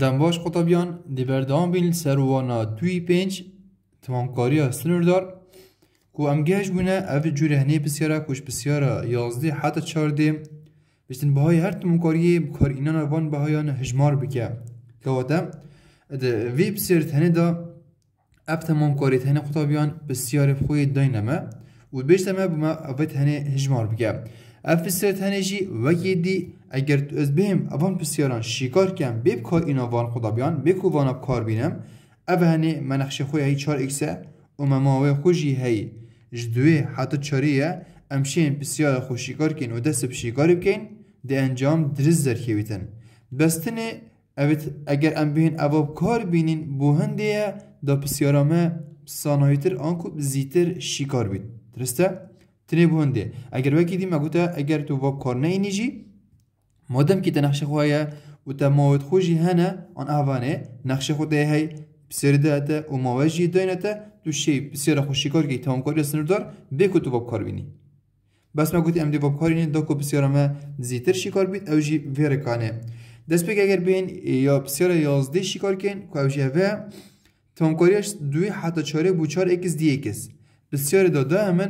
دی Qo'tobyon بین سروانا Tui پینج تمامکاری سنور دار کو امگهش بونه او جوره هنه بسیاره کش بسیاره یازده حتی چارده بشتن های هر تمامکاری بکار اینان وان هایان هجمار بکه که واتا وی بسیار تنه دا اب تمامکاری تنه قطابیان بسیار بخوی داینمه و بشتمه بما او تنه هجمار بکه افترتنجی و یدی اگر تو از بهم اوان پسیاران شیکار کن بیب کار اینا وان خدا بیان بکو اب کار بینم او هنه منخش خوی هی چار اکسه و مماوی خوشی هی جدوی حتی چاریه امشین پسیار خو شکار کن و دست بشیکار بکن ده انجام در خیویتن بستنه اوید اگر ام بین اواب کار بینین بو هنده دا پسیارامه سانایتر آنکو زیتر شیکار بید درسته؟ تنێ هەندێ اگر وەکی دیمەگوتە اگر تو کار بۆ کۆرنەی نیژی مۆدەم کی تە نەخشەخواە خوشی مۆت آن اوانه ئۆن ئاوانێ نەخشە خودێ هەی پسێداتە و تا تو شی بسیار خوشی کاری تەمکۆری دار بکو تو بۆ بس بەسمە گوتی ئەمدی بۆ کۆرینین بسیار ما زیتر شیکار جی ئەوژی دست دست اگر بین یا او جی شیکارکەین کوژیەوە کاریش دوی حتی چاره بوو چار دی دیکس بسیاری داده همین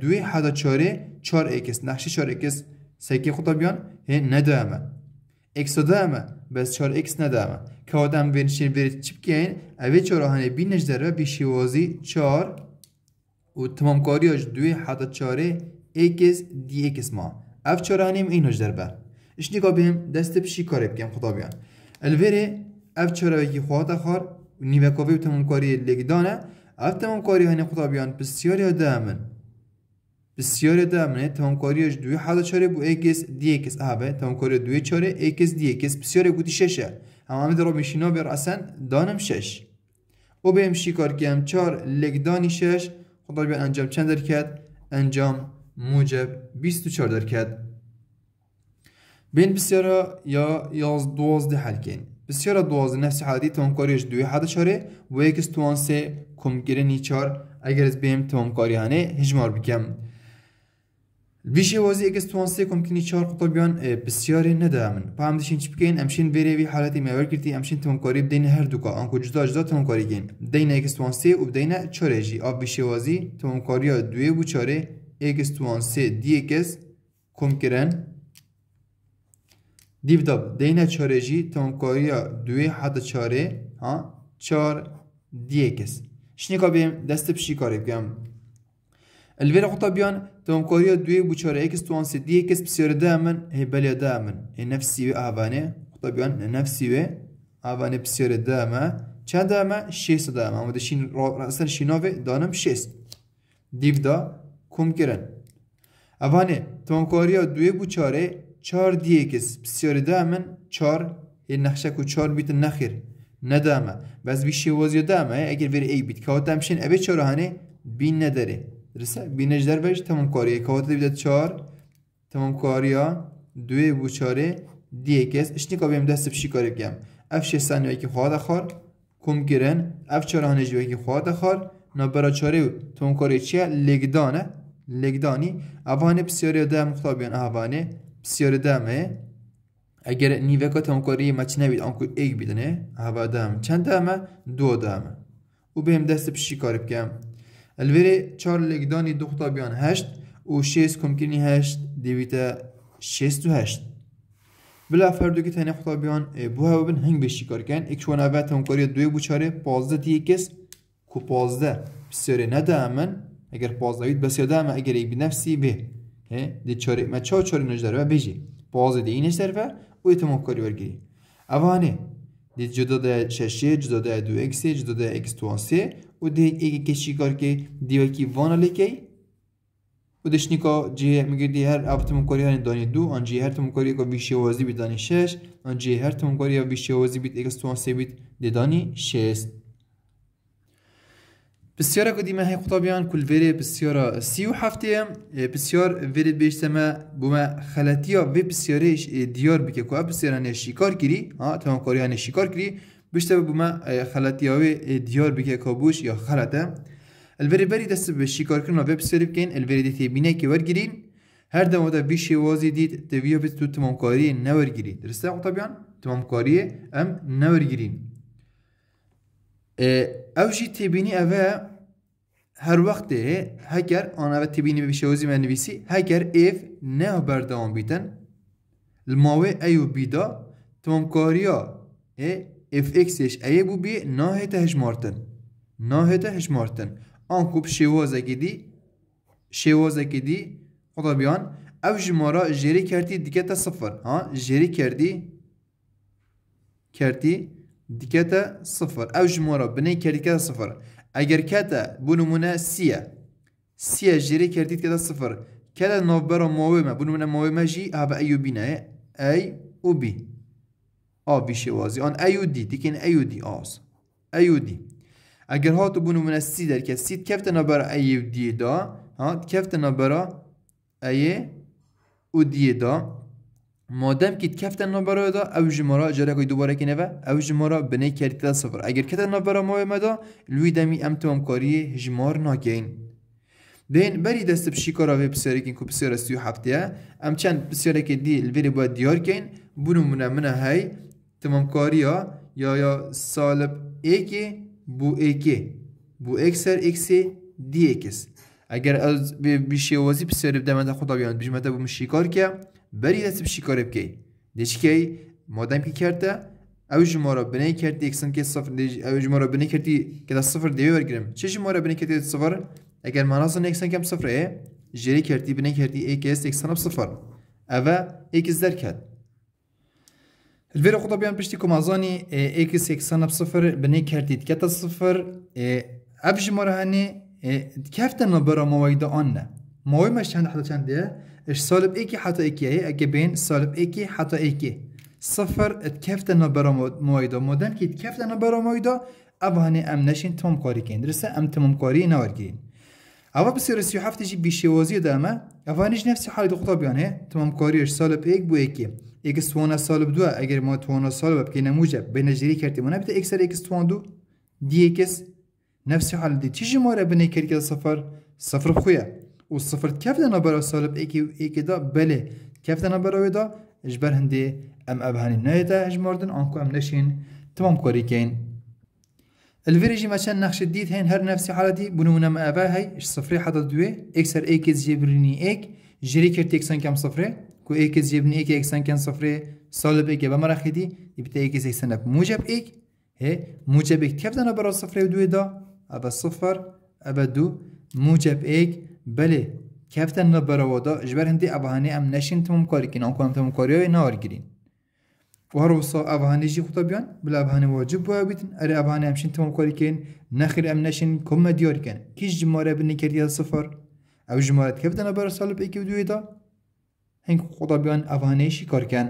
دوی حدا چاره چار اکس نقشی چار اکس سکی خدا بیان هی نده همه اکس داده همه بس چار اکس نده همه که آدم ورنشین ورد چی این اوی چار آهنه بی نجدره بی شوازی چار و تمام کاری هاش دوی حدا چاره اکس دی اکس ما اف چاره آهنه این نجدر بر اش نگاه بیم دست بشی کاری بکن خدا بیان الوره اف چاره اکی خواهد خار نیوکاوی و تمام کاری لگدانه 7 تامکاری همین خود بیان بسیار دامن بسیار دامن هست تامکاری هاش 2 حالا چاره بود اکس دی اکس احبه تامکاری هاش 2 6 هست همانو رو بشین بیار اصلا دانم 6 او ببینیم شکار که هم 4 لکدانی 6 خود بیان انجام چند درکد؟ انجام موجب 24 در درکد ببینیم بسیارا یا یازدوازده حل کنیم بسیار دوازده نفس عادی کاریش دوی حد چاره و یک استوان سه کمگیره نیچار اگر از بیم توانکاری هنه هجمار بکم ویشه وازی یک استوان سه قطب بسیار بسیاری ندامن پا هم دشین چی بکن امشین ویره وی حالتی میور کردی امشین کاری بدین هر دوکا آنکو جدا جدا کاری گین دین یک استوان سه و بدین چاره جی آب ویشه وازی توانکاری دوی بو چاره یک استوان سه دیو دب دینه چاره جی تونکاریا دوی حد چاره ها چار دیه کس شنی که بیم دست پشی کاری بگم الویر اقتا بیان تونکاریا دوی بو چاره اکس توان سی دیه کس بسیار ده امن هی بلیا ده امن هی نفسی و احوانه اقتا بیان نفسی و احوانه بسیار ده امن چه ده امن؟ شیست ده امن اما دشین راستن شیناوه دانم شیست دیو دا کم کرن اوانه تونکاریا دوی بو چاره چار دیه کس بسیاری دامن چار یه نخشه کو چار بیت نخیر ندامه بس بیشی شوازی دامه اگر وری ای بیت که هاتمشین ابی چار هنه بین نداره درسته بین اجدر بش تمام کاریه که هاته بیدت چار تمام کاریا دوی بو چاره دیه کس اشنی که بیم دست بشی کاری بگم اف شه سانیه که خواهد خار کم گرن اف چار هنه جوه که خواد خار نبرا چاره تمام کاری چیه لگدانه لگدانی اوانه بسیاری ده مختابیان اوانه بسیار دمه اگر نیوکا تمکاری مچ نوید آنکو ایگ بیدنه هوا دم چند دمه دو دمه او بهم دست پشی کار بکم الوری چار لگدانی دو بیان هشت او شیست کمکرنی هشت دیویتا شیست و هشت بلا فردو که تنه خطا بیان بو هوا بین هنگ بشی کار کن ایک شوان اول تمکاری دوی بوچاره پازده دیگه کس کو پازده بسیار ندامن اگر پازده بید بسیاره اگر ایگ بی نفسی به He? De çörek me çav çorinoçlar ve beji. Bazı de ineşler ve uyutum okkari vergiri. Avane. De cüda da cüda da cüda da de ege keşi kar ki de şnika cihe her dani An cihe her ka vişe vazi bit dani An cihe her vişe vazi bit bit de dani بسیار که دیمه های خطابیان کل ویره إيه، بسیار سی و هفته بسیار ویره بیشتر ما بوما خلاتی ها وی بسیارش إيه، دیار بکه که بسیار نشیکار کری ها تمام کاری هنه شکار کری بیشتر بوما إيه، خلاتی ها وی دیار بکه که بوش یا خلاته الویره بری دست به شیکار کردن و بسیار بکن الویره دیتی بینه که ورگیرین هر دمودا بی وازی دید تویو بیت تو تمام کاری نورگیرین درسته خطابیان تمام کاری ام نورگیرین او تبینی اوه هر وقت هگر آن تبینی به شوزی من هگر اف نه بردوان بیتن الماوی ایو بیدا تمام کاریا ای اف اکس ایش ای بو بی نا هیت هشمارتن نا هشمارتن آن کوب شواز اگی دی شواز خدا بیان او جمارا جری کردی دیگه تا صفر ها جری کردی کردی دكاتة صفر أو جمورة بني كاتا صفر اگر كاتا بنمونا سيا سيا جري كاتا صفر كاتا نوبر مويمة بنمونا مويمة جي هابا أيو بنا أي او بي آ بيشي وازي آن أيو دي تكين أيو دي اوز أيو دي اگر هاتو بنمونا سي دركة سي كفتا نوبر أيو دي دا ها كفت نوبر أي دي دا مادم که کفت نبره دا او را جره های دوباره که نوه او را بنه کردی تا صفر اگر کت نبره ما مدا لوی دمی ام تمام کاری جمار ناگین دین بری دست بشی کارا وی بسیاری که بسیار سی هفته ام چند بسیاری که دی الویری باید دیار کن بونو منه منه های تمام کاری ها یا یا سالب ایکی بو ایکی بو اکسر اکسی دی اکس اگر از بیشی وازی بسیاری بدمنده خدا بیاند بیشمت بومشی کار که بەری ئەچ پشی کارێ بکەیت دشکەی مادەمکی کردە ئەو ژمارە بنەی کردی ئەکسنکە سفر ئەو ژمارە بنەی کردی کەدا سفر دەوێ وەرگرم چ ژمارە بنەی کردی سفر ئەگەر ماناسن ئەکسنکەم سفرەیە ژێری کردی بنەی کردی ئکس ئەکسەنە سفر ئەوە ئکس دەرکات الفيرا خطا بيان بشتي كومازاني اكس اكس انا بصفر بني كارتي تكتا صفر ابجي مرة هاني كيف تنبرا موايدا انا موي مش هان حدا كان ديه إش السالب إيكي حتى إيكي هي أجيبين سالب إيكي حتى إيكي صفر تكفت نبرا مويدا مودن كي تكفت نبرا مويدا أبهاني أم نشين تمام قاري كين درسة أم تمام قاري نوارجين أبا بصير سيو حفت جي بيشيوازي داما أفانيش نفس حالي دقطة بيانه تمام قاريش سالب إيك بو إيكي إكس توانا سالب دو أجر ما توانا سالب بكينا موجب بين جري كرتي منا بتا إكسر إكس توان دو دي إكس نفس حال دي تيجي مورا بني كركز صفر صفر بخويا صفر كيف دنا برا سالب اكي اكي دا بله كيف دنا برا ويدا اجبر هندي ام ابهاني نايتا اجمردن انكو ام نشين تمام كوري كين الفيريجي شان نخش الديد هين هر نفسي حالتي بنونا ما ابا هي اش صفري حدا دوي اكسر اكس جبرني اك جري كرت اكسان كام صفري كو اكس جبرني اك اكسان كام صفري سالب اك بمرا خدي يبتا اكس اب موجب اك هي موجب اك كيف دنا برا صفري ودوي دا ابا صفر ابا دو موجب اك بله کفتن نبرا ودا جبر هندی ابهانی ام نشین تمام کاری کن آن کنم تمام کاری های نار گیرین و هر وصا ابهانی جی خطا بیان بلا ابهانی واجب بایا بیتن اره ابهانی امشین تمام کاری کن نخیر ام نشین کم دیار کن کیش جماره بینی کردی از صفر او جماره کفتن نبرا سال ایکی که دوی دا هنگ خطا بیان ابهانی شی کار کن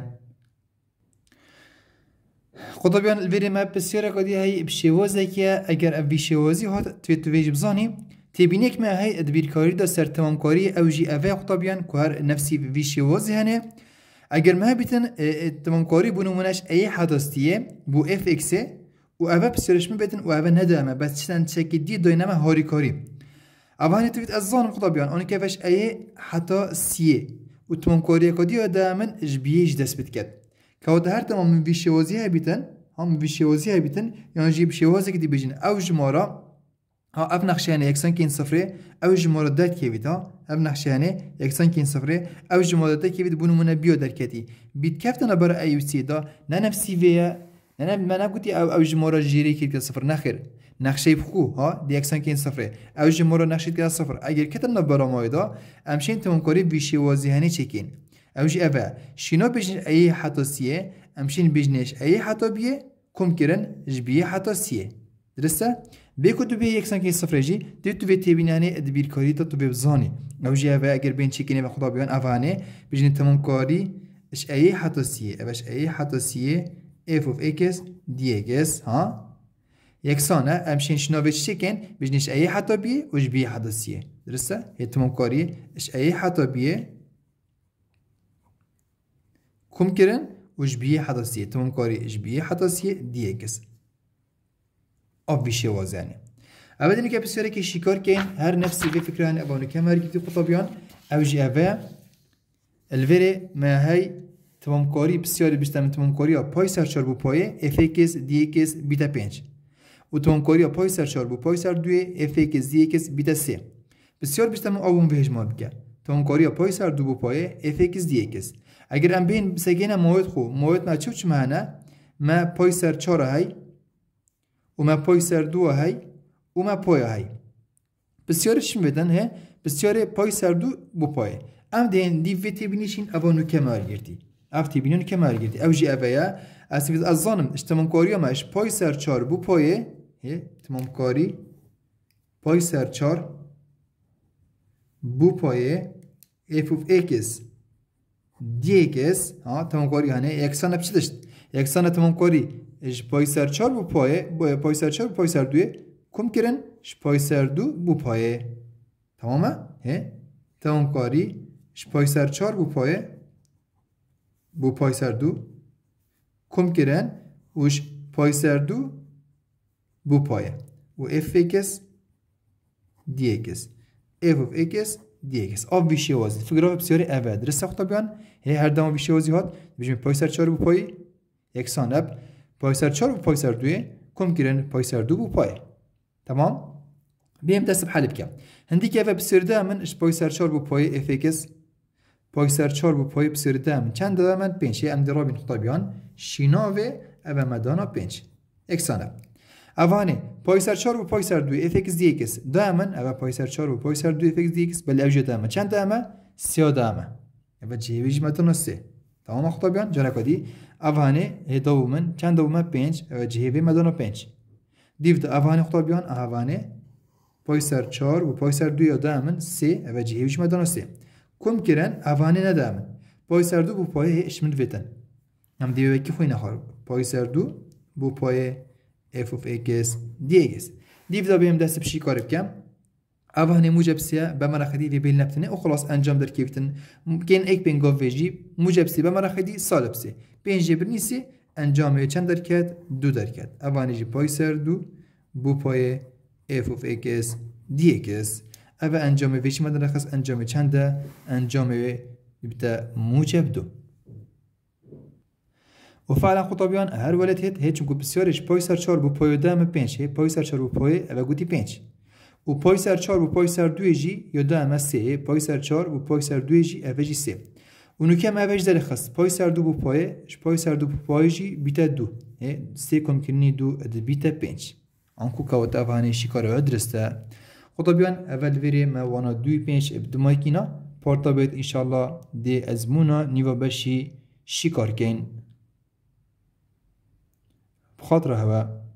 خطا بیان الویری ما بسیاره قدی هی بشیوازه که اگر ام بشیوازی هات توی توی بزانی تبینک ما هی ادبیرکاری دا سر تمامکاری او جی اوه خطابیان که هر نفسی ویشی وزی هنه اگر ما بیتن تمامکاری بو نمونش ای حداستیه بو اف اکسه و اوه بسرشمه بیتن و اوه نده ندامه بس چنان چکی دی نمه هاری کاری اوه هنه توید از زانم خطابیان اونو که فش ای حتا سیه و تمامکاری کدی و دامن جبیهش دست بتکد که ها ده هر تمام ویشی وزی ها بیتن هم ویشی وزی ها بیتن یعنی جی بشی وزی که دی بیجن او جمارا ها اف نقشانه یکسان کین صفر او جمردات کی بیت ها اف نقشانه یکسان کین صفر او جمردات کی بیت بونو من بیو درکتی بیت کفتن بر ایو سی دا نه سی وی نه نه من گوتی او او جمرا جری کی که صفر نخیر نقشه بخو ها دی یکسان کین صفر او جمرا نقشه کی صفر اگر کتن نه بر مایدا امشین دا امشین تمکاری بیشی واضحانی چکین او اوش افا شینا بجن ای حتا سی امشین بجنش ای حتا بیه کوم کرن جبیه حتا سیه درسته به تو به یک سنکی صفر جی دی تو به تبینانه ادبیر کاری تا تو به زانی او جی و اگر بین چیکنه و خدا بیان اوانه بجنی تمام کاری اش ای حتی سیه اوش ای حتی سیه اف اف اکس دی اکس ها یک سانه امشین شنو به چیکن اش ای حتا بی اوش بی حتی سیه درسته هی تمام کاری اش ای حتی بیه كم كرن وجبية حدسية تمام کاری كاري إجبية حدسية دی إكس آب بیشه وازنی اول دینی که بسیاره که شکار که هر نفسی به فکر هنه ابانو که مرگی دی قطابیان او جی اوه الوره ما های تمامکاری بسیاره بیشتر من تمامکاری ها پای سرچار بو پایه اف اکس دی بیتا پینج و تمامکاری ها پای سرچار بو پای سر دوی اف اکس دی بیتا سه بسیار بیشتر من آبون به هجمار بگر تمامکاری ها پای سر دو بو پایه اف اکس دی اگر ام بین بسگینه مویت خو مویت نه چو چمه ما پای سر چار های Uma ser du hay, uma poi hay. Bisyarı şimdiden he, bisyarı poi ser du bu poi. Ev deyin di ve tebinişin ava nükemar girdi. Ev tebinin nükemar girdi. Ev ji eve ya, asibiz azzanım, işte tamam kari ama iş poi ser çar bu poi, he, tamam kari, poi ser çar bu poi, f of x diyeceğiz. Ha tamam kari hani eksana pişiriş. Eksana tamam kari e, ji poyser 4 bu payê e, poyser 4 poyser duyê kum kirin ji poyser 2 bu paye, tamam mı? He? Tamam kari ji poyser 4 bu paye, bu poyser 2, kum kirin û ji poyser du bu paye, û f ekes diyekes f of ekes diyekes av bir şey ozi figraf psiyori evet resakta biyan he her daim bir şey ozi hat bizim poyser 4 bu paye, yeksan hep پایسر 4 و پایسر 2 کم کردن پایسر 2 و پای تمام بیم دست حل بکم هندی که بسیرده من اش پایسر 4 و پای اف اکس پایسر 4 و پای بسیرده من چند ده من 5 ام درابین خطابیان شینا و اوه مدانا 5 اکسانه اوانه پایسر 4 و پایسر 2 اف اکس دی اکس دامن اوه پایسر 4 و پایسر 2 اف اکس دی اکس بل اوجه دامه چند دامه سیا دامه اوه جیویج متنسه تمام خطابیان جنکادی اوانه هدا بومن چند دومه پنج جهوی مدانو پنج دیو ده اوانه خطا بیان اوانه پای سر چار و پای سر دو یا دامن سه و جهویش مدانو سه کم کرن اوانه ندامن پای سر دو بو پای اشمن ویتن هم دیو کی خوی نخار پای سر دو بو پای اف اف اگس دیگس دیو ده بیم دست بشی کار بکم او هنی موجب خدی بمرخدی بیل نبتنه او خلاص انجام در کیفتن ممکن ایک بین غوف ویجی موجب سی خدی سالب سیه بین جبر نیسی انجام چند در کد؟ دو در اوه هنی جی پای سر دو بو پای اف اف اکس دی اکس اوه انجام ویش مدن رخص انجام چنده انجام بتا موجب دو و فعلا خطابیان هر ولد هیت هیچ چونکو بسیارش پای سر چار بو پای دم پای سر چار بو پای اوه گوتی پنج و پای ser 4 پای poi ser 2 یا دو همه سه پای سر 4 و پای سر 2 جی سه اونو که همه جی داره خست پای سر دو بو پای پای سر دو بو پای جی بیتا دو سه کن کنی دو اد بیتا پنج آنکو که وقت اوهانه شکار او درسته خدا بیان اول ویری ما وانا دوی پنج ابدمای کینا پارتا بید انشالله دی ازمونا نیو بشی شکار کن